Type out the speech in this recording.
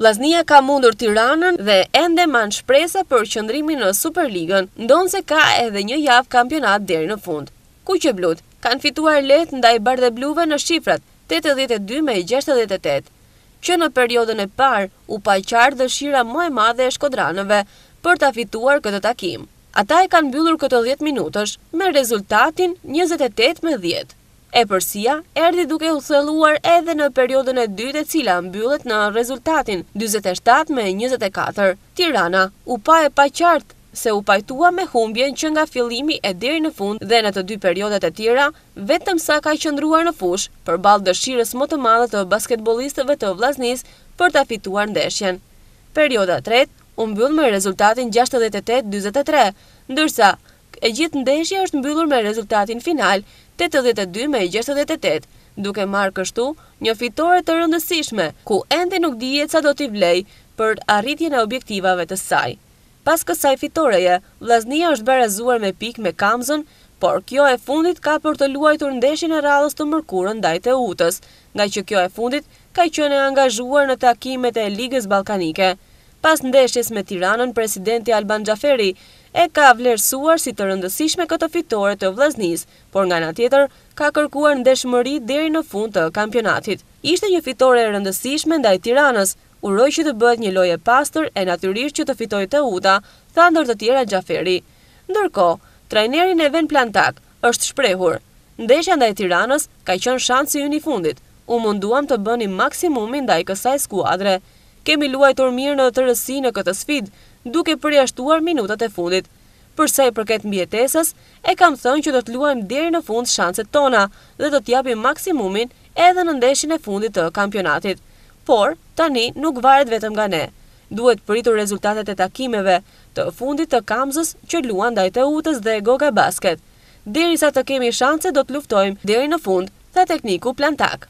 Vllaznia ka mundur Tiranën dhe ende man shpresa për qëndrimi në Superligën, ndonse ka edhe një javë kampionat deri në fund. Kuqe Blut kanë fituar lehtë ndaj bluve në shifrat 82 me 68, që në periodën e parë u pa qartë dëshira më e madhe e shkodranëve për ta fituar këtë takim. Ata e kanë mbyllur këto 10 minutësh me rezultatin 28 me 10. E përsia, erdi duke u thëlluar edhe në periodën e dytë e cila mbyllet në rezultatin 27 me 24. Tirana, u pa e pa qartë se u pajtua me humbjen që nga fillimi e deri në fund dhe në të dy periodet e tjera, vetëm sa ka qëndruar në fush për balë dëshirës më të madhe të basketbolistëve të vlaznis për të fituar ndeshjen. Perioda tretë, u mbyll me rezultatin 68-23, ndërsa e gjithë ndeshja është mbyllur me rezultatin final 82 me 68, duke marrë kështu një fitore të rëndësishme, ku ende nuk dihet sa do t'i vlej për arritjen e objektivave të saj. Pas kësaj fitoreje, Vllaznia është barazuar me pik me Kamzën, por kjo e fundit ka për të luajtur ndeshjen e radhës të mërkurën ndaj Teutës, nga që kjo e fundit ka qenë e angazhuar në takimet e Ligës Ballkanike. Pas ndeshjes me Tiranën, presidenti Alban Xhaferi e ka vlerësuar si të rëndësishme këtë fitore të vlaznis, por nga nga tjetër ka kërkuar ndeshëmëri deri në fund të kampionatit. Ishte një fitore rëndësishme ndaj tiranës, uroj që të bëhet një loje pastor e naturisht që të fitoj të uta, thandër të tjera Gjaferi. Ndërko, trajnerin e ven plantak është shprehur. Ndeshja ndaj tiranës ka qënë shansi unë i fundit, u munduam të bëni maksimumin ndaj kësaj skuadre, kemi luajtur mirë në të rësi në këtë sfid, duke përjashtuar minutat e fundit. Përsa i përket mbjetesës, e kam thënë që do të luajmë deri në fund shanset tona dhe do të japim maksimumin edhe në ndeshjen e fundit të kampionatit. Por tani nuk varet vetëm nga ne. Duhet pritur rezultatet e takimeve të fundit të Kamzës që luan ndaj Teutës dhe Goga Basket. Derisa të kemi shanse do të luftojmë deri në fund, tha tekniku Plantak.